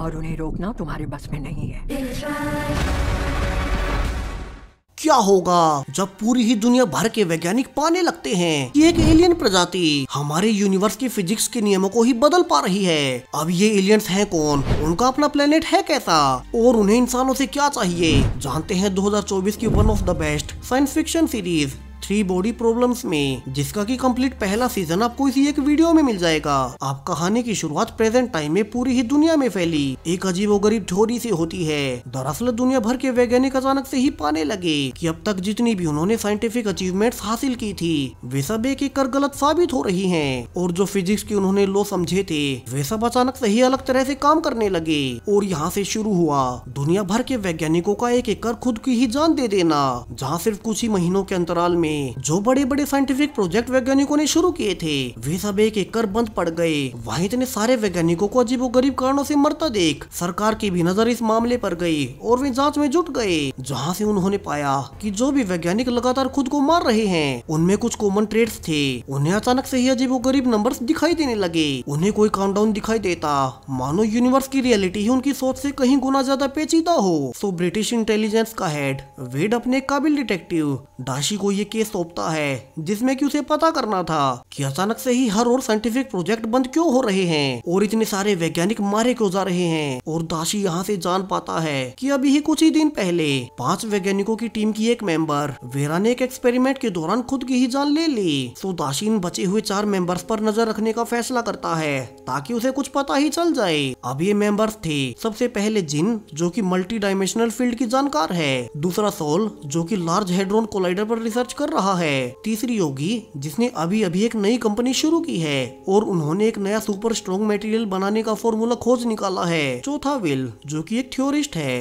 और उन्हें रोकना तुम्हारे बस में नहीं है क्या होगा जब पूरी ही दुनिया भर के वैज्ञानिक पाने लगते हैं कि एक एलियन प्रजाति हमारे यूनिवर्स के फिजिक्स के नियमों को ही बदल पा रही है अब ये एलियंस हैं कौन उनका अपना प्लेनेट है कैसा और उन्हें इंसानों से क्या चाहिए जानते हैं 2024 की one of the best science fiction series three body problems में जिसका की कंप्लीट पहला सीजन आपको इसी एक वीडियो में मिल जाएगा आप कहानी की शुरुआत प्रेजेंट टाइम में पूरी ही दुनिया में फैली एक अजीबोगरीब ढोरी से होती है दरअसल दुनिया भर के वैज्ञानिक अचानक से ही पाने लगे कि अब तक जितनी भी उन्होंने साइंटिफिक अचीवमेंट्स हासिल की थी वे सब एक एक कर गलत साबित हो रही है और जो फिजिक्स की उन्होंने लो समझे थे वे सब अचानक से ही अलग तरह से काम करने लगे और यहाँ से शुरू हुआ दुनिया भर के वैज्ञानिकों का एक एक कर खुद की ही जान दे देना जहाँ सिर्फ कुछ ही महीनों के अंतराल में जो बड़े बड़े साइंटिफिक प्रोजेक्ट वैज्ञानिकों ने शुरू किए थे वे सब एक एक कर बंद पड़ गए वहीं इतने सारे वैज्ञानिकों को अजीबो गरीब कारणों से मरता देख सरकार की भी नजर इस मामले पर गई और वे जांच में जुट गए जहां से उन्होंने पाया कि जो भी वैज्ञानिक लगातार खुद को मार रहे हैं उनमें कुछ कॉमन ट्रेड्स थे उन्हें अचानक से ही अजीबो गरीब नंबर दिखाई देने लगे उन्हें कोई काउंटडाउन दिखाई देता मानो यूनिवर्स की रियलिटी ही उनकी सोच से कहीं गुना ज्यादा पेचीदा हो सो ब्रिटिश इंटेलिजेंस का हेड वेड अपने काबिल डिटेक्टिव डाशी को ये केस लिए सौंपता है जिसमें कि उसे पता करना था कि अचानक से ही हर और साइंटिफिक प्रोजेक्ट बंद क्यों हो रहे हैं और इतने सारे वैज्ञानिक मारे क्यों जा रहे हैं और दाशी यहाँ से जान पाता है कि अभी ही कुछ ही दिन पहले पांच वैज्ञानिकों की टीम की एक मेंबर वेरा ने एक एक्सपेरिमेंट के दौरान खुद की ही जान ले ली तो दाशी इन बचे हुए चार मेंबर्स पर नजर रखने का फैसला करता है ताकि उसे कुछ पता ही चल जाए अब ये मेंबर्स थे सबसे पहले जिन जो की मल्टी डायमेंशनल फील्ड की जानकार है दूसरा सोल जो की लार्ज हेड्रोन कोलाइडर पर रिसर्च कर रहा है तीसरी होगी जिसने अभी अभी एक नई कंपनी शुरू की है और उन्होंने एक नया सुपर स्ट्रॉन्ग मटेरियल बनाने का फॉर्मूला खोज निकाला है चौथा विल जो की एक थ्योरिस्ट है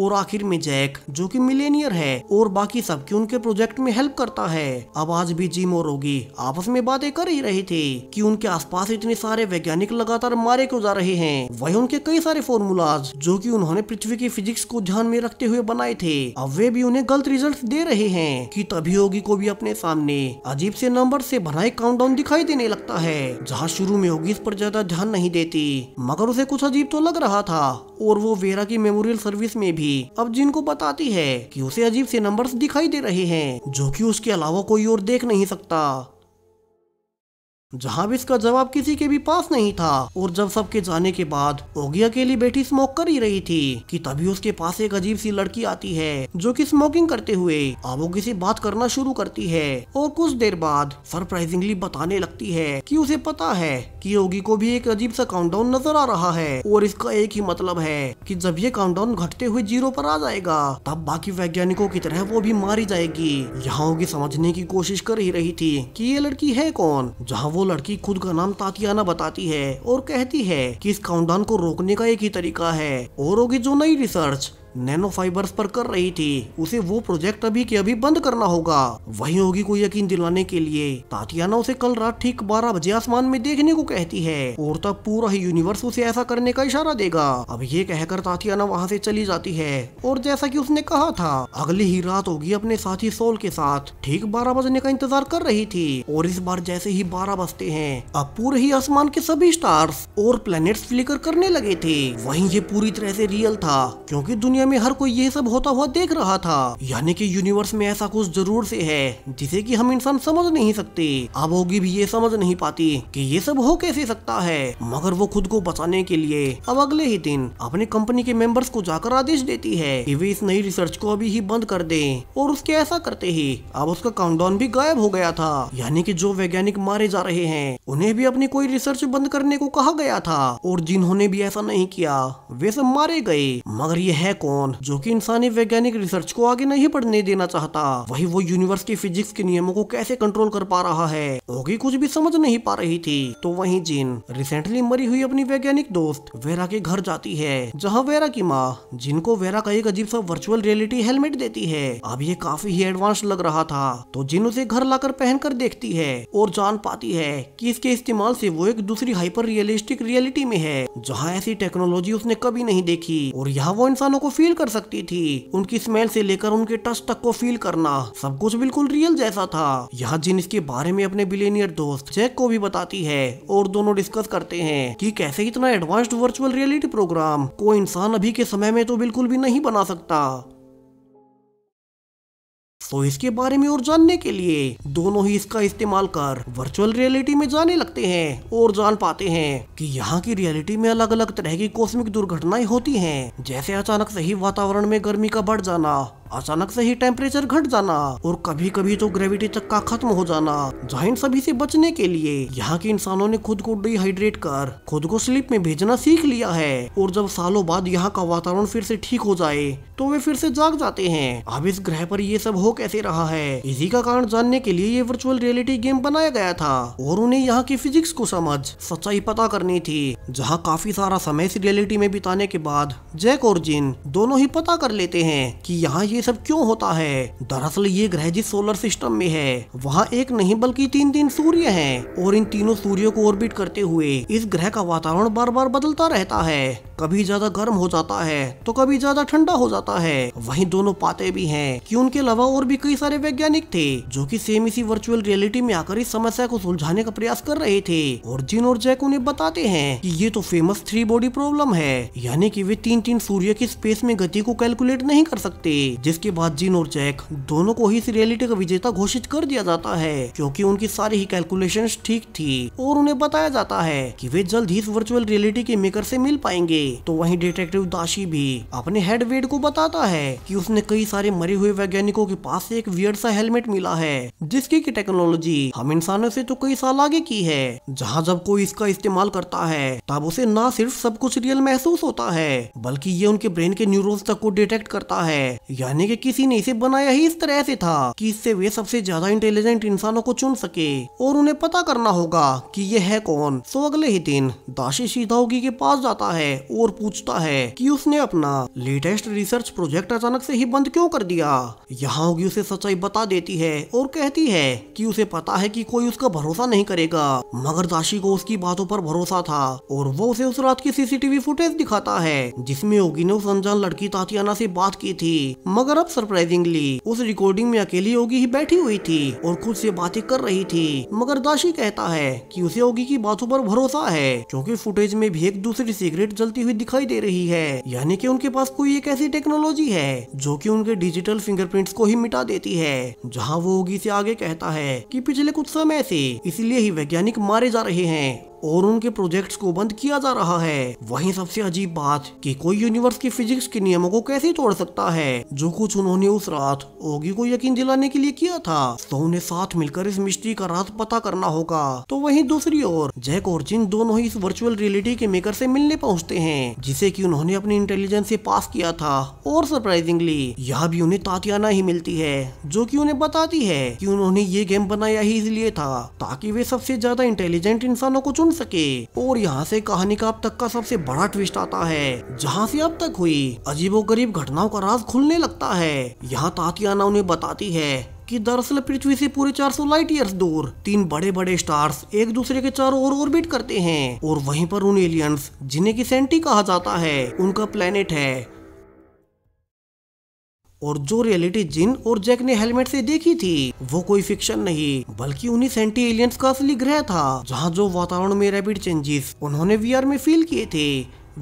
और आखिर में जैक जो कि मिलेनियर है और बाकी सब की उनके प्रोजेक्ट में हेल्प करता है अब आज भी जिम और रोगी आपस में बातें कर ही रहे थे कि उनके आसपास इतने सारे वैज्ञानिक लगातार मारे क्यों जा रहे हैं वही उनके कई सारे फॉर्मूलाज जो कि उन्होंने पृथ्वी की फिजिक्स को ध्यान में रखते हुए बनाए थे अब वे भी उन्हें गलत रिजल्ट दे रहे हैं की तभी योगी को भी अपने सामने अजीब से नंबर से भरा एक काउंटडाउन दिखाई देने लगता है जहाँ शुरू में योगी इस पर ज्यादा ध्यान नहीं देती मगर उसे कुछ अजीब तो लग रहा था और वो वेरा की मेमोरियल सर्विस में भी अब जिन को बताती है कि उसे अजीब से नंबर्स दिखाई दे रहे हैं जो कि उसके अलावा कोई और देख नहीं सकता जहाँ भी इसका जवाब किसी के भी पास नहीं था और जब सबके जाने के बाद के अकेली बेटी स्मोक कर ही रही थी कि तभी उसके पास एक अजीब सी लड़की आती है जो कि स्मोकिंग करते हुए आबोगी से बात करना शुरू करती है और कुछ देर बाद सरप्राइजिंगली बताने लगती है कि उसे पता है कि ओगी को भी एक अजीब सा काउंटडाउन नजर आ रहा है और इसका एक ही मतलब है की जब ये काउंटडाउन घटते हुए जीरो पर आ जाएगा तब बाकी वैज्ञानिकों की तरह वो भी मारी जाएगी यहाँ ओगी समझने की कोशिश कर ही रही थी की ये लड़की है कौन जहाँ वो लड़की खुद का नाम तातियाना बताती है और कहती है कि इस काउंटडाउन को रोकने का एक ही तरीका है और होगी जो नई रिसर्च नैनो फाइबर्स पर कर रही थी उसे वो प्रोजेक्ट अभी के अभी बंद करना होगा वही होगी को यकीन दिलाने के लिए तातियाना उसे कल रात ठीक बारह बजे आसमान में देखने को कहती है और तब पूरा ही यूनिवर्स उसे ऐसा करने का इशारा देगा अब ये कहकर तातियाना वहाँ से चली जाती है और जैसा की उसने कहा था अगली ही रात होगी अपने साथी सोल के साथ ठीक बारह बजने का इंतजार कर रही थी और इस बार जैसे ही बारह बजते हैं अब पूरे ही आसमान के सभी स्टार्स और प्लेनेट्स फ्लिकर करने लगे थे वहीं ये पूरी तरह से रियल था क्योंकि दुनिया दुनिया में हर कोई ये सब होता हुआ देख रहा था यानी कि यूनिवर्स में ऐसा कुछ जरूर से है जिसे कि हम इंसान समझ नहीं सकते अब होगी भी ये समझ नहीं पाती कि ये सब हो कैसे सकता है मगर वो खुद को बचाने के लिए अब अगले ही दिन अपनी कंपनी के मेंबर्स को जाकर आदेश देती है कि वे इस नई रिसर्च को अभी ही बंद कर दे और उसके ऐसा करते ही अब उसका काउंटडाउन भी गायब हो गया था यानी की जो वैज्ञानिक मारे जा रहे हैं उन्हें भी अपनी कोई रिसर्च बंद करने को कहा गया था और जिन्होंने भी ऐसा नहीं किया वे सब मारे गए मगर ये है कौन कौन जो कि इंसानी वैज्ञानिक रिसर्च को आगे नहीं बढ़ने देना चाहता वही वो यूनिवर्स की फिजिक्स के नियमों को कैसे कंट्रोल कर पा रहा है ओगी कुछ भी समझ नहीं पा रही थी तो वही जिन रिसेंटली मरी हुई अपनी वैज्ञानिक दोस्त वेरा के घर जाती है जहाँ वेरा की माँ जिनको वेरा का एक अजीब सा वर्चुअल रियलिटी हेलमेट देती है अब ये काफी ही एडवांस लग रहा था तो जिन उसे घर लाकर पहनकर देखती है और जान पाती है कि इसके इस्तेमाल से वो एक दूसरी हाइपर रियलिस्टिक रियलिटी में है जहाँ ऐसी टेक्नोलॉजी उसने कभी नहीं देखी और यहाँ वो इंसानों को फील फील कर सकती थी उनकी स्मेल से लेकर उनके टच तक को फील करना सब कुछ बिल्कुल रियल जैसा था यहाँ जिन इसके बारे में अपने बिलेनियर दोस्त जैक को भी बताती है और दोनों डिस्कस करते हैं कि कैसे इतना एडवांस्ड वर्चुअल रियलिटी प्रोग्राम कोई इंसान अभी के समय में तो बिल्कुल भी नहीं बना सकता सो इसके बारे में और जानने के लिए दोनों ही इसका इस्तेमाल कर वर्चुअल रियलिटी में जाने लगते हैं और जान पाते हैं कि यहाँ की रियलिटी में अलग अलग तरह की कॉस्मिक दुर्घटनाएं होती हैं जैसे अचानक से ही वातावरण में गर्मी का बढ़ जाना अचानक से ही टेम्परेचर घट जाना और कभी कभी तो ग्रेविटी तक का खत्म हो जाना जाइंट सभी से बचने के लिए यहाँ के इंसानों ने खुद को डिहाइड्रेट कर खुद को स्लीप में भेजना सीख लिया है और जब सालों बाद यहाँ का वातावरण फिर से ठीक हो जाए तो वे फिर से जाग जाते हैं अब इस ग्रह पर ये सब हो कैसे रहा है इसी का कारण जानने के लिए ये वर्चुअल रियलिटी गेम बनाया गया था और उन्हें यहाँ की फिजिक्स को समझ सच्चाई पता करनी थी जहाँ काफी सारा समय इस रियलिटी में बिताने के बाद जैक और जिन दोनों ही पता कर लेते हैं की यहाँ ये सब क्यों होता है दरअसल ये ग्रह जिस सोलर सिस्टम में है वहाँ एक नहीं बल्कि तीन तीन सूर्य है और इन तीनों सूर्यों को ऑर्बिट करते हुए इस ग्रह का वातावरण बार बार बदलता रहता है कभी ज्यादा गर्म हो जाता है तो कभी ज्यादा ठंडा हो जाता है वहीं दोनों पाते भी हैं कि उनके अलावा और भी कई सारे वैज्ञानिक थे जो कि सेम इसी वर्चुअल रियलिटी में आकर इस समस्या को सुलझाने का प्रयास कर रहे थे और जिन और जैक उन्हें बताते हैं कि ये तो फेमस थ्री बॉडी प्रॉब्लम है यानी कि वे तीन तीन सूर्य की स्पेस में गति को कैलकुलेट नहीं कर सकते जिसके बाद जिन और जैक दोनों को ही इस रियलिटी का विजेता घोषित कर दिया जाता है क्योंकि उनकी सारी ही कैलकुलेशन ठीक थी और उन्हें बताया जाता है की वे जल्द ही इस वर्चुअल रियलिटी के मेकर से मिल पाएंगे तो वहीं डिटेक्टिव दाशी भी अपने हेडवेड को बताता है कि उसने कई सारे मरे हुए वैज्ञानिकों के पास एक वियर सा हेलमेट मिला है जिसकी की टेक्नोलॉजी हम इंसानों से तो कई साल आगे की है जहाँ जब कोई इसका इस्तेमाल करता है तब उसे न सिर्फ सब कुछ रियल महसूस होता है बल्कि ये उनके ब्रेन के न्यूरो तक को डिटेक्ट करता है यानी कि किसी ने इसे बनाया ही इस तरह से था कि इससे वे सबसे ज्यादा इंटेलिजेंट इंसानों को चुन सके और उन्हें पता करना होगा कि ये है कौन सो अगले ही दिन दाशी सीधा होगी के पास जाता है और पूछता है कि उसने अपना लेटेस्ट रिसर्च प्रोजेक्ट अचानक से ही बंद क्यों कर दिया यहाँ होगी उसे सच्चाई बता देती है और कहती है कि उसे पता है कि कोई उसका भरोसा नहीं करेगा मगर दाशी को उसकी बातों पर भरोसा था और वो उसे उस रात की सीसीटीवी फुटेज दिखाता है जिसमे योगी ने उस अनजान लड़की तातियाना से बात की थी मगर अब सरप्राइजिंगली उस रिकॉर्डिंग में अकेली योगी ही बैठी हुई थी और खुद से बातें कर रही थी मगर दाशी कहता है की उसे योगी की बातों पर भरोसा है क्यूँकी फुटेज में भी एक दूसरी सिगरेट जलती हुई दिखाई दे रही है यानी कि उनके पास कोई एक ऐसी टेक्नोलॉजी है जो कि उनके डिजिटल फिंगरप्रिंट्स को ही मिटा देती है जहां वो ओगी से आगे कहता है कि पिछले कुछ समय से इसलिए ही वैज्ञानिक मारे जा रहे हैं और उनके प्रोजेक्ट्स को बंद किया जा रहा है वहीं सबसे अजीब बात कि कोई यूनिवर्स की फिजिक्स के नियमों को कैसे तोड़ सकता है जो कुछ उन्होंने उस रात ओगी को यकीन दिलाने के लिए किया था तो उन्हें साथ मिलकर इस मिस्ट्री का रात पता करना होगा तो वही दूसरी ओर जैक और जिन दोनों ही इस वर्चुअल रियलिटी के मेकर ऐसी मिलने पहुँचते हैं जिसे की उन्होंने अपनी इंटेलिजेंस ऐसी पास किया था और सरप्राइजिंगली यह भी उन्हें तातियाना ही मिलती है जो की उन्हें बताती है की उन्होंने ये गेम बनाया ही इसलिए था ताकि वे सबसे ज्यादा इंटेलिजेंट इंसानों को चुन सके और यहाँ से कहानी का अब तक का सबसे बड़ा ट्विस्ट आता है जहाँ से अब तक हुई अजीबो गरीब घटनाओं का राज खुलने लगता है यहाँ तातियाना उन्हें बताती है कि दरअसल पृथ्वी से पूरे 400 लाइट ईयर्स दूर तीन बड़े बड़े स्टार्स एक दूसरे के चारों ओर ऑर्बिट करते हैं और वहीं पर उन एलियंस जिन्हें की सेंटी कहा जाता है उनका प्लेनेट है और जो रियलिटी जिन और जैक ने हेलमेट से देखी थी वो कोई फिक्शन नहीं बल्कि उन्हीं सेंटी एलियंस का असली ग्रह था जहाँ जो वातावरण में रैपिड चेंजेस उन्होंने वी में फील किए थे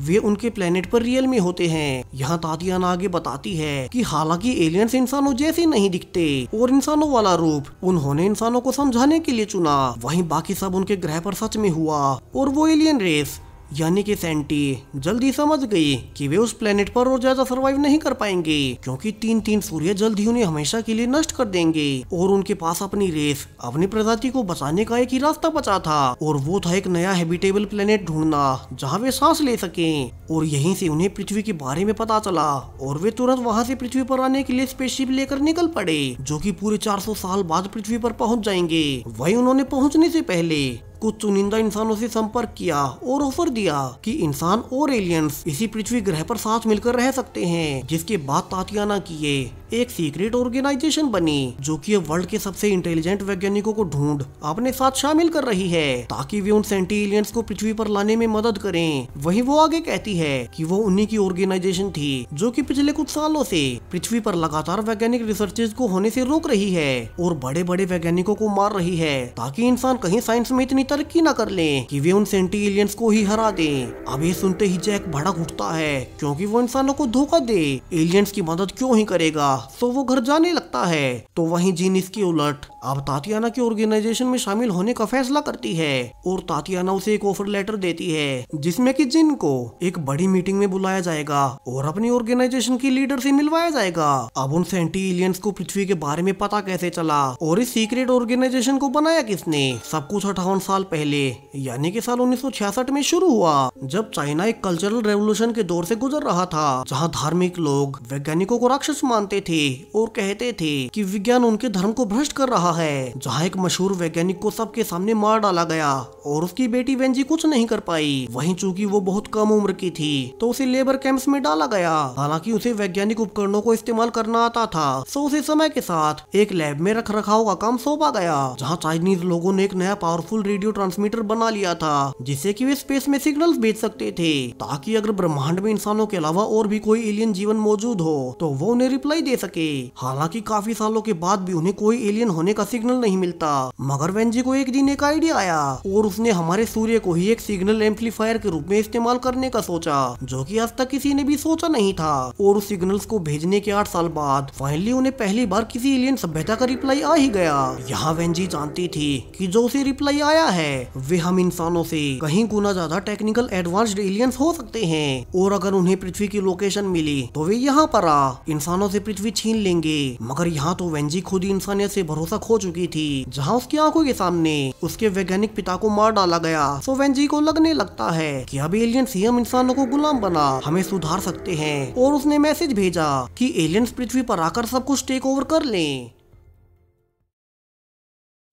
वे उनके प्लेनेट पर रियल में होते हैं यहाँ तातियाना आगे बताती है कि हालांकि एलियंस इंसानों जैसे नहीं दिखते और इंसानों वाला रूप उन्होंने इंसानों को समझाने के लिए चुना वहीं बाकी सब उनके ग्रह पर सच में हुआ और वो एलियन रेस यानी कि सेंटी जल्दी समझ गई कि वे उस प्लेनेट पर और ज्यादा सरवाइव नहीं कर पाएंगे क्योंकि तीन तीन सूर्य जल्द ही उन्हें हमेशा के लिए नष्ट कर देंगे और उनके पास अपनी रेस अपनी प्रजाति को बचाने का एक ही रास्ता बचा था और वो था एक नया हैबिटेबल प्लेनेट ढूंढना जहाँ वे सांस ले सके और यहीं से उन्हें पृथ्वी के बारे में पता चला और वे तुरंत वहाँ से पृथ्वी पर आने के लिए स्पेसशिप लेकर निकल पड़े जो की पूरे चार साल बाद पृथ्वी पर पहुँच जाएंगे वही उन्होंने पहुँचने से पहले कुछ चुनिंदा इंसानों से संपर्क किया और ऑफर दिया कि इंसान और एलियंस इसी पृथ्वी ग्रह पर साथ मिलकर रह सकते हैं जिसके बाद तातियाना किए एक सीक्रेट ऑर्गेनाइजेशन बनी जो कि वर्ल्ड के सबसे इंटेलिजेंट वैज्ञानिकों को ढूंढ अपने साथ शामिल कर रही है ताकि वे उन सेंटी को पृथ्वी पर लाने में मदद करें वहीं वो आगे कहती है कि वो उन्हीं की ऑर्गेनाइजेशन थी जो कि पिछले कुछ सालों से पृथ्वी पर लगातार वैज्ञानिक रिसर्चेज को होने से रोक रही है और बड़े बड़े वैज्ञानिकों को मार रही है ताकि इंसान कहीं साइंस में इतनी तरक्की न कर ले की वे उन सेंटी एलियंस को ही हरा दे अब ये सुनते ही जैक भड़क उठता है क्योंकि वो इंसानों को धोखा दे एलियंस की मदद क्यों ही करेगा तो वो घर जाने लगता है तो वहीं जीनिस की उलट अब तातियाना की ऑर्गेनाइजेशन में शामिल होने का फैसला करती है और तातियाना उसे एक ऑफर लेटर देती है जिसमें कि जिन को एक बड़ी मीटिंग में बुलाया जाएगा और अपनी ऑर्गेनाइजेशन की लीडर से मिलवाया जाएगा अब उन सेंटी एलियंस को पृथ्वी के बारे में पता कैसे चला और इस सीक्रेट ऑर्गेनाइजेशन को बनाया किसने सब कुछ अठावन साल पहले यानी कि साल उन्नीस में शुरू हुआ जब चाइना एक कल्चरल रेवोल्यूशन के दौर से गुजर रहा था जहाँ धार्मिक लोग वैज्ञानिकों को राक्षस मानते थे और कहते थे की विज्ञान उनके धर्म को भ्रष्ट कर रहा है जहाँ एक मशहूर वैज्ञानिक को सबके सामने मार डाला गया और उसकी बेटी वेंजी कुछ नहीं कर पाई वहीं चूंकि वो बहुत कम उम्र की थी तो उसे लेबर कैंप्स में डाला गया हालांकि उसे वैज्ञानिक उपकरणों को इस्तेमाल करना आता था तो उसे समय के साथ एक लैब में रख रखाव का काम सौंपा गया जहाँ चाइनीज लोगो ने एक नया पावरफुल रेडियो ट्रांसमीटर बना लिया था जिससे की वे स्पेस में सिग्नल भेज सकते थे ताकि अगर ब्रह्मांड में इंसानों के अलावा और भी कोई एलियन जीवन मौजूद हो तो वो उन्हें रिप्लाई दे सके हालांकि काफी सालों के बाद भी उन्हें कोई एलियन होने का का सिग्नल नहीं मिलता मगर वेंजी को एक दिन एक आइडिया आया और उसने हमारे सूर्य को ही एक सिग्नल एम्पलीफायर के रूप में इस्तेमाल करने का सोचा जो की आज तक किसी ने भी सोचा नहीं था और उस सिग्नल को भेजने के आठ साल बाद फाइनली उन्हें पहली बार किसी एलियन सभ्यता का रिप्लाई आ ही गया यहाँ वेंजी जानती थी की जो उसे रिप्लाई आया है वे हम इंसानों से कहीं गुना ज्यादा टेक्निकल एडवांस्ड एलियंस हो सकते हैं और अगर उन्हें पृथ्वी की लोकेशन मिली तो वे यहाँ पर आ इंसानों से पृथ्वी छीन लेंगे मगर यहाँ तो वेंजी खुद इंसानियत से भरोसा खो हो चुकी थी जहाँ उसकी आंखों के सामने उसके वैज्ञानिक पिता को मार डाला गया सोवेन जी को लगने लगता है कि अब एलियन सीएम इंसानों को गुलाम बना हमें सुधार सकते हैं और उसने मैसेज भेजा कि एलियंस पृथ्वी पर आकर सब कुछ टेक ओवर कर लें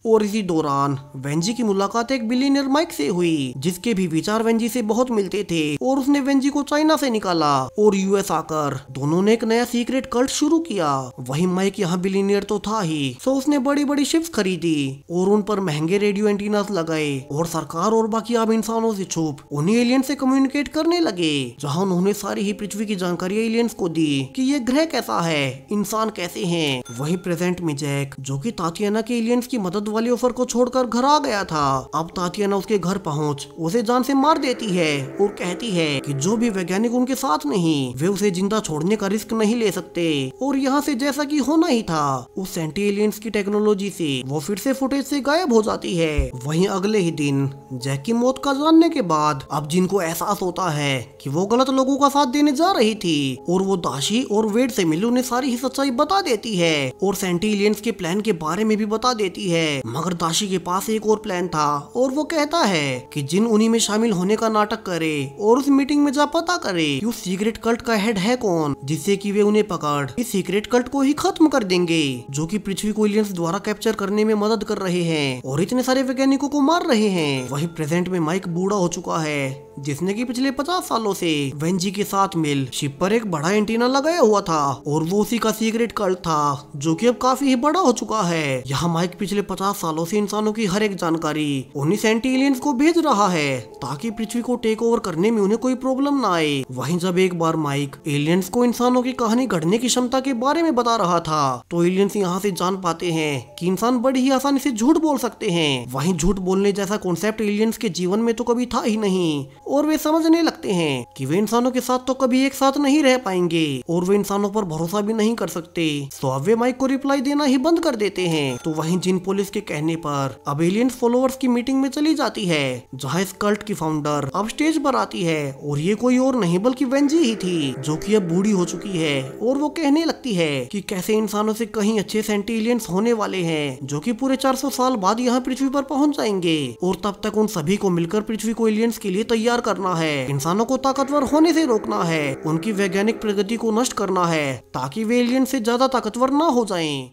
और इसी दौरान वेंजी की मुलाकात एक बिलीनियर माइक से हुई जिसके भी विचार वेंजी से बहुत मिलते थे और उसने वेंजी को चाइना से निकाला और यूएस आकर दोनों ने एक नया सीक्रेट कल्ट शुरू किया वही माइक यहाँ बिलीनियर तो था ही सो उसने बड़ी बड़ी शिप्स खरीदी और उन पर महंगे रेडियो एंटीनास लगाए और सरकार और बाकी आम इंसानों से छुप उन्हीं एलियन से कम्युनिकेट करने लगे जहाँ उन्होंने सारी ही पृथ्वी की जानकारी एलियंस को दी की ये ग्रह कैसा है इंसान कैसे है वही प्रेजेंट में जैक जो की तातियाना के एलियंस की मदद वाली ऑफर को छोड़कर घर आ गया था अब तातियाना उसके घर पहुंच उसे जान से मार देती है और कहती है कि जो भी वैज्ञानिक उनके साथ नहीं वे उसे जिंदा छोड़ने का रिस्क नहीं ले सकते और यहाँ से जैसा कि होना ही था उस एंटीलियंस एलियंस की टेक्नोलॉजी से वो फिर से फुटेज से गायब हो जाती है वही अगले ही दिन जैक की मौत का जानने के बाद अब जिनको एहसास होता है की वो गलत लोगों का साथ देने जा रही थी और वो दाशी और वेड से मिली उन्हें सारी ही सच्चाई बता देती है और सेंटी एलियंस के प्लान के बारे में भी बता देती है मगर दाशी के पास एक और प्लान था और वो कहता है कि जिन उन्हीं में शामिल होने का नाटक करे और उस मीटिंग में जा पता करे कि उस सीक्रेट कल्ट का हेड है कौन जिससे कि वे उन्हें पकड़ इस सीक्रेट कल्ट को ही खत्म कर देंगे जो कि पृथ्वी को एलियंस द्वारा कैप्चर करने में मदद कर रहे हैं और इतने सारे वैज्ञानिकों को मार रहे हैं वही प्रेजेंट में माइक बूढ़ा हो चुका है जिसने कि पिछले पचास सालों से वेंजी के साथ मिल शिप पर एक बड़ा एंटीना लगाया हुआ था और वो उसी का सीक्रेट कल था जो कि अब काफी ही बड़ा हो चुका है यहाँ माइक पिछले पचास सालों से इंसानों की हर एक जानकारी उन्नीस एंटी एलियंस को भेज रहा है ताकि पृथ्वी को टेक ओवर करने में उन्हें कोई प्रॉब्लम ना आए वही जब एक बार माइक एलियंस को इंसानों की कहानी घटने की क्षमता के बारे में बता रहा था तो एलियंस यहाँ से जान पाते हैं कि इंसान बड़ी ही आसानी से झूठ बोल सकते हैं वहीं झूठ बोलने जैसा कॉन्सेप्ट एलियंस के जीवन में तो कभी था ही नहीं और वे समझने लगते हैं कि वे इंसानों के साथ तो कभी एक साथ नहीं रह पाएंगे और वे इंसानों पर भरोसा भी नहीं कर सकते तो अब वे माइक को रिप्लाई देना ही बंद कर देते हैं तो वही जिन पुलिस के कहने पर अब एलियंस फॉलोअर्स की मीटिंग में चली जाती है जहाँ इस कल्ट की फाउंडर अब स्टेज पर आती है और ये कोई और नहीं बल्कि वेंजी ही थी जो की अब बूढ़ी हो चुकी है और वो कहने लगती है की कैसे इंसानों से कहीं अच्छे सेंटी एलियंस होने वाले है जो की पूरे चार साल बाद यहाँ पृथ्वी पर पहुँच जाएंगे और तब तक उन सभी को मिलकर पृथ्वी को एलियंस के लिए तैयार तैयार करना है इंसानों को ताकतवर होने से रोकना है उनकी वैज्ञानिक प्रगति को नष्ट करना है ताकि वे एलियन से ज्यादा ताकतवर ना हो जाएं।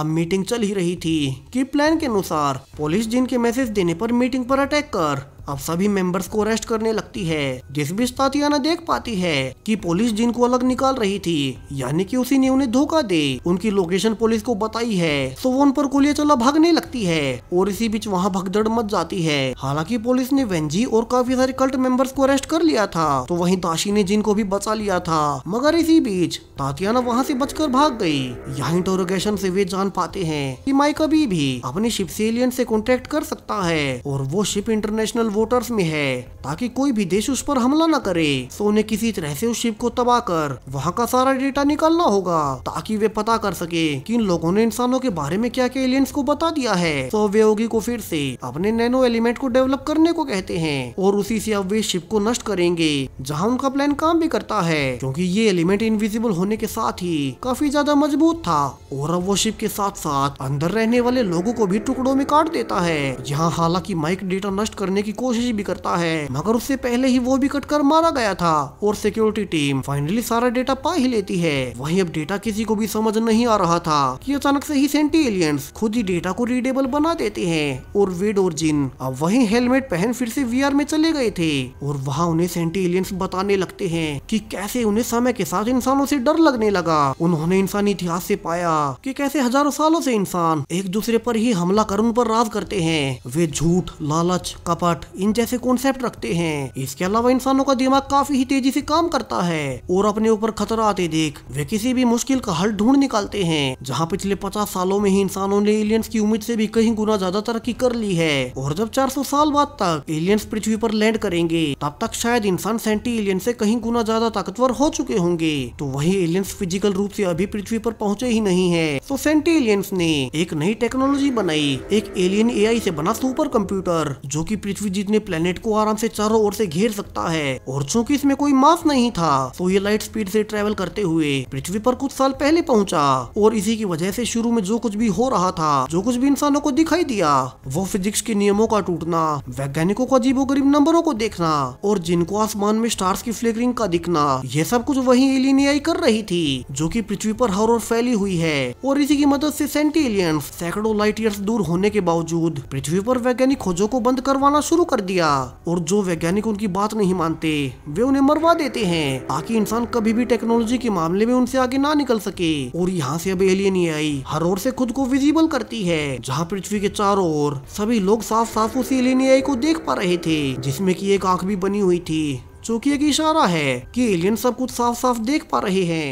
अब मीटिंग चल ही रही थी कि प्लान के अनुसार पुलिस जिनके मैसेज देने पर मीटिंग पर अटैक कर अब सभी मेंबर्स को अरेस्ट करने लगती है जिस बीच तातियाना देख पाती है कि पुलिस जिनको अलग निकाल रही थी यानी कि उसी ने उन्हें धोखा दे उनकी लोकेशन पुलिस को बताई है तो वो उन पर कुलिया चला भागने लगती है और इसी बीच वहाँ भगदड़ मच जाती है हालांकि पुलिस ने वेंजी और काफी सारे कल्ट मेंबर्स को अरेस्ट कर लिया था तो वही ताशी ने जिनको भी बचा लिया था मगर इसी बीच तातियाना वहाँ से बचकर भाग गई यहाँ इंटोरोगेशन से वे जान पाते हैं कि माई कभी भी अपनी शिप से एलियन से कॉन्टेक्ट कर सकता है और वो शिप इंटरनेशनल वोटर्स में है ताकि कोई भी देश उस पर हमला न करे सो तो उन्हें किसी तरह से उस शिप को तबाह कर वहाँ का सारा डेटा निकालना होगा ताकि वे पता कर सके कि इन लोगों ने इंसानों के बारे में क्या क्या एलियंस को बता दिया है सो वे योगी को फिर से अपने नैनो एलिमेंट को डेवलप करने को कहते हैं और उसी से अब वे शिप को नष्ट करेंगे जहाँ उनका प्लान काम भी करता है क्योंकि ये एलिमेंट इनविजिबल होने के साथ ही काफी ज्यादा मजबूत था और अब वो शिप के साथ साथ अंदर रहने वाले लोगों को भी टुकड़ों में काट देता है यहाँ हालांकि माइक डेटा नष्ट करने की कोशिश भी करता है मगर उससे पहले ही वो भी कट कर मारा गया था और सिक्योरिटी टीम फाइनली सारा डेटा पा ही लेती है वहीं अब डेटा किसी को भी समझ नहीं आ रहा था कि अचानक से ही सेंटी एलियंस खुद ही डेटा को रीडेबल बना देते हैं और वेड और जिन अब वही हेलमेट पहन फिर से वी में चले गए थे और वहाँ उन्हें सेंटी एलियंस बताने लगते है की कैसे उन्हें समय के साथ इंसानों से डर लगने लगा उन्होंने इंसानी इतिहास से पाया की कैसे हजारों सालों से इंसान एक दूसरे पर ही हमला कर उन पर राज करते हैं वे झूठ लालच कपट इन जैसे कॉन्सेप्ट रखते हैं इसके अलावा इंसानों का दिमाग काफी ही तेजी से काम करता है और अपने ऊपर खतरा आते देख वे किसी भी मुश्किल का हल ढूंढ निकालते हैं जहाँ पिछले पचास सालों में ही इंसानों ने एलियंस की उम्मीद से भी कहीं गुना ज्यादा तरक्की कर ली है और जब 400 साल बाद तक एलियंस पृथ्वी पर लैंड करेंगे तब तक शायद इंसान सेंटी एलियन से कहीं गुना ज्यादा ताकतवर हो चुके होंगे तो वही एलियंस फिजिकल रूप से अभी पृथ्वी पर पहुंचे ही नहीं है तो सेंटी एलियंस ने एक नई टेक्नोलॉजी बनाई एक एलियन एआई से बना सुपर कंप्यूटर जो की पृथ्वी जितने प्लेनेट को आराम से चारों ओर से घेर सकता है और चूंकि इसमें कोई मास नहीं था तो ये लाइट स्पीड से ट्रेवल करते हुए पृथ्वी पर कुछ साल पहले पहुंचा और इसी की वजह से शुरू में जो कुछ भी हो रहा था जो कुछ भी इंसानों को दिखाई दिया वो फिजिक्स के नियमों का टूटना वैज्ञानिकों को अजीबो नंबरों को देखना और जिनको आसमान में स्टार्स की फ्लिकरिंग का दिखना यह सब कुछ वही एलियन कर रही थी जो की पृथ्वी पर हर और फैली हुई है और इसी की मदद से सेंटी एलियंस सैकड़ों लाइट दूर होने के बावजूद पृथ्वी पर वैज्ञानिक खोजों को बंद करवाना शुरू शुरू कर दिया और जो वैज्ञानिक उनकी बात नहीं मानते वे उन्हें मरवा देते हैं ताकि इंसान कभी भी टेक्नोलॉजी के मामले में उनसे आगे ना निकल सके और यहाँ से अब एलियन ही आई हर ओर से खुद को विजिबल करती है जहाँ पृथ्वी के चारों ओर सभी लोग साफ साफ उस एलियन आई को देख पा रहे थे जिसमे की एक आंख भी बनी हुई थी जो की एक इशारा है की एलियन सब कुछ साफ साफ देख पा रहे हैं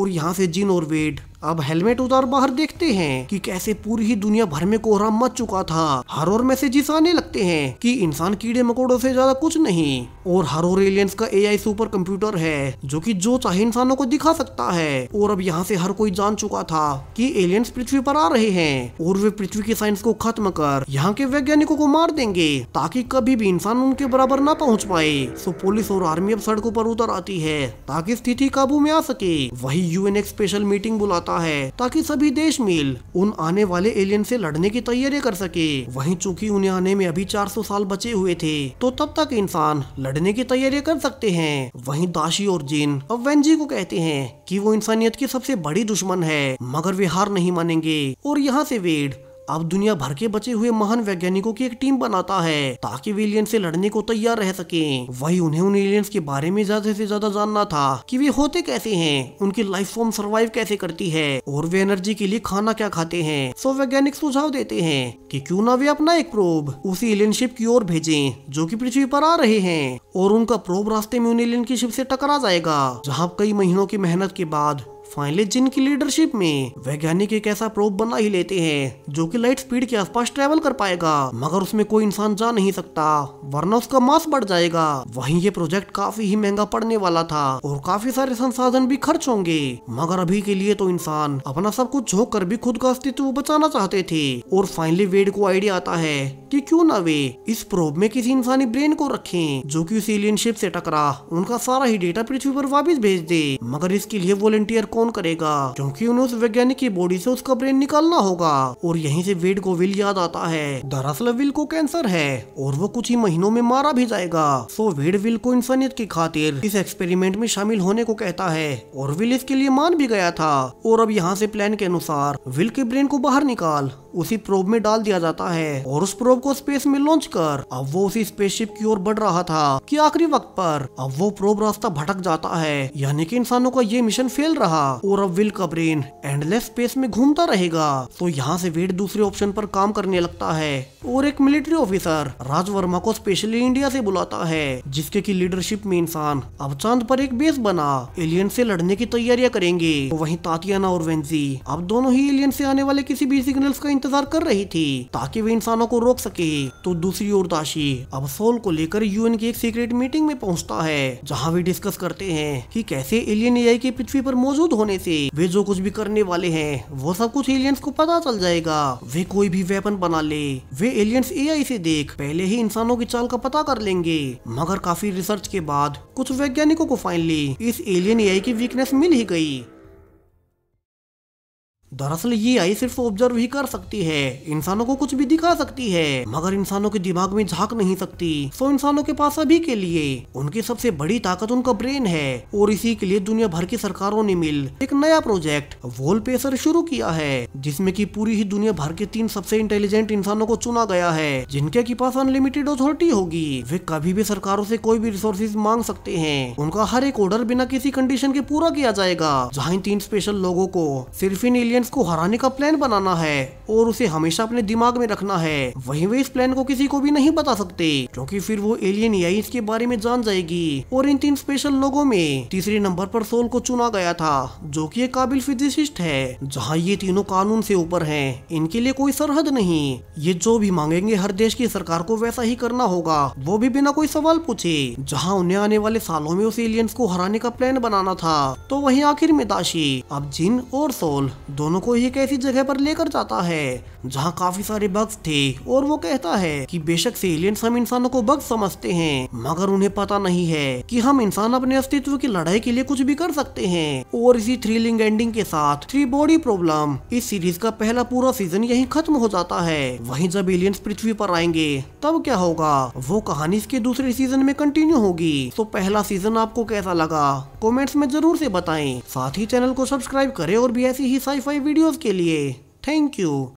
और यहाँ से जिन और वेड अब हेलमेट उतार बाहर देखते हैं कि कैसे पूरी ही दुनिया भर में कोहरा मच चुका था हर और मैसेजेस आने लगते हैं कि इंसान कीड़े मकोड़ों से ज्यादा कुछ नहीं और हर और एलियंस का एआई सुपर कंप्यूटर है जो कि जो चाहे इंसानों को दिखा सकता है और अब यहाँ से हर कोई जान चुका था कि एलियंस पृथ्वी पर आ रहे हैं और वे पृथ्वी की साइंस को खत्म कर यहाँ के वैज्ञानिकों को मार देंगे ताकि कभी भी इंसान उनके बराबर ना पहुँच पाए सो पुलिस और आर्मी अब सड़कों पर उतर आती है ताकि स्थिति काबू में आ सके वही यूएन स्पेशल मीटिंग बुलाता रखा है ताकि सभी देश मिल उन आने वाले एलियन से लड़ने की तैयारी कर सके वहीं चूंकि उन्हें आने में अभी 400 साल बचे हुए थे तो तब तक इंसान लड़ने की तैयारी कर सकते हैं वहीं दाशी और जिन अवेंजी को कहते हैं कि वो इंसानियत की सबसे बड़ी दुश्मन है मगर वे हार नहीं मानेंगे और यहाँ से वेड अब दुनिया भर के बचे हुए महान वैज्ञानिकों की एक टीम बनाता है ताकि वे एलियन से लड़ने को तैयार रह सके वही उन्हें उन एलियंस के बारे में ज्यादा से ज्यादा जानना था कि वे होते कैसे हैं उनकी लाइफ फॉर्म सर्वाइव कैसे करती है और वे एनर्जी के लिए खाना क्या खाते हैं सो वैज्ञानिक सुझाव देते हैं कि क्यों ना वे अपना एक प्रोब उसी एलियन शिप की ओर भेजे जो की पृथ्वी पर आ रहे हैं और उनका प्रोब रास्ते में उन एलियन की शिप से टकरा जाएगा जहाँ कई महीनों की मेहनत के बाद फाइनली जिन की लीडरशिप में वैज्ञानिक एक ऐसा प्रोप बना ही लेते हैं जो कि लाइट स्पीड के आसपास ट्रेवल कर पाएगा मगर उसमें कोई इंसान जा नहीं सकता वरना उसका मास बढ़ जाएगा वहीं ये प्रोजेक्ट काफी ही महंगा पड़ने वाला था और काफी सारे संसाधन भी खर्च होंगे मगर अभी के लिए तो इंसान अपना सब कुछ झोंक कर भी खुद का अस्तित्व बचाना चाहते थे और फाइनली वेड को आइडिया आता है कि क्यों ना वे इस प्रोब में किसी इंसानी ब्रेन को रखें जो कि उस एलियन शिप से टकरा उनका सारा ही डेटा पृथ्वी पर वापस भेज दे मगर इसके लिए वॉलेंटियर कौन कौन करेगा क्योंकि उन्हें उस वैज्ञानिक की बॉडी से उसका ब्रेन निकालना होगा और यहीं से वेड को विल याद आता है दरअसल विल को कैंसर है और वो कुछ ही महीनों में मारा भी जाएगा सो वेड विल को इंसानियत की खातिर इस एक्सपेरिमेंट में शामिल होने को कहता है और विल इसके लिए मान भी गया था और अब यहाँ से प्लान के अनुसार विल के ब्रेन को बाहर निकाल उसी प्रोब में डाल दिया जाता है और उस प्रोब को स्पेस में लॉन्च कर अब वो उसी स्पेसशिप की ओर बढ़ रहा था कि आखिरी वक्त पर अब वो प्रोब रास्ता भटक जाता है यानी कि इंसानों का ये मिशन फेल रहा और अब विल का ब्रेन एंडलेस स्पेस में घूमता रहेगा तो यहाँ से वेट दूसरे ऑप्शन पर काम करने लगता है और एक मिलिट्री ऑफिसर राज वर्मा को स्पेशली इंडिया से बुलाता है जिसके की लीडरशिप में इंसान अब चांद पर एक बेस बना एलियन से लड़ने की तैयारियां करेंगे तो वहीं तातियाना और वेंसी अब दोनों ही एलियन से आने वाले किसी भी सिग्नल्स का इंतजार कर रही थी ताकि वे इंसानों को रोक सके तो दूसरी ओर दाशी अब सोल को लेकर यूएन की एक सीक्रेट मीटिंग में पहुँचता है जहाँ वे डिस्कस करते हैं की कैसे एलियन ए के पृथ्वी पर मौजूद होने होने से वे जो कुछ भी करने वाले हैं वो सब कुछ एलियंस को पता चल जाएगा वे कोई भी वेपन बना ले वे एलियंस एआई से देख पहले ही इंसानों की चाल का पता कर लेंगे मगर काफी रिसर्च के बाद कुछ वैज्ञानिकों को फाइनली इस एलियन एआई की वीकनेस मिल ही गई दरअसल ये आई सिर्फ ऑब्जर्व ही कर सकती है इंसानों को कुछ भी दिखा सकती है मगर इंसानों के दिमाग में झांक नहीं सकती सो इंसानों के पास अभी के लिए उनकी सबसे बड़ी ताकत उनका ब्रेन है और इसी के लिए दुनिया भर की सरकारों ने मिल एक नया प्रोजेक्ट वॉल पेसर शुरू किया है जिसमे की पूरी ही दुनिया भर के तीन सबसे इंटेलिजेंट इंसानों को चुना गया है जिनके की पास अनलिमिटेड अथॉरिटी होगी वे कभी भी सरकारों ऐसी कोई भी रिसोर्सेज मांग सकते हैं उनका हर एक ऑर्डर बिना किसी कंडीशन के पूरा किया जाएगा जहाँ इन तीन स्पेशल लोगो को सिर्फ इन एलियन एलियंस को हराने का प्लान बनाना है और उसे हमेशा अपने दिमाग में रखना है वहीं वे इस प्लान को किसी को भी नहीं बता सकते क्योंकि फिर वो एलियन या इसके बारे में जान जाएगी और इन तीन स्पेशल लोगों में तीसरे नंबर पर सोल को चुना गया था जो की एक काबिल फिजिसिस्ट है जहाँ ये तीनों कानून से ऊपर है इनके लिए कोई सरहद नहीं ये जो भी मांगेंगे हर देश की सरकार को वैसा ही करना होगा वो भी बिना कोई सवाल पूछे जहाँ उन्हें आने वाले सालों में उस एलियंस को हराने का प्लान बनाना था तो वही आखिर में दाशी अब जिन और सोल दोनों दोनों को एक ऐसी जगह पर लेकर जाता है जहाँ काफी सारे बग्स थे और वो कहता है कि बेशक से एलियंस हम इंसानों को बग्स समझते हैं मगर उन्हें पता नहीं है कि हम इंसान अपने अस्तित्व की लड़ाई के लिए कुछ भी कर सकते हैं और इसी थ्रिलिंग एंडिंग के साथ थ्री बॉडी प्रॉब्लम इस सीरीज का पहला पूरा सीजन यही खत्म हो जाता है वही जब एलियंस पृथ्वी पर आएंगे तब क्या होगा वो कहानी इसके दूसरे सीजन में कंटिन्यू होगी तो पहला सीजन आपको कैसा लगा कॉमेंट्स में जरूर से बताए साथ ही चैनल को सब्सक्राइब करें और भी ऐसी ही साइफाई वीडियोज़ के लिए थैंक यू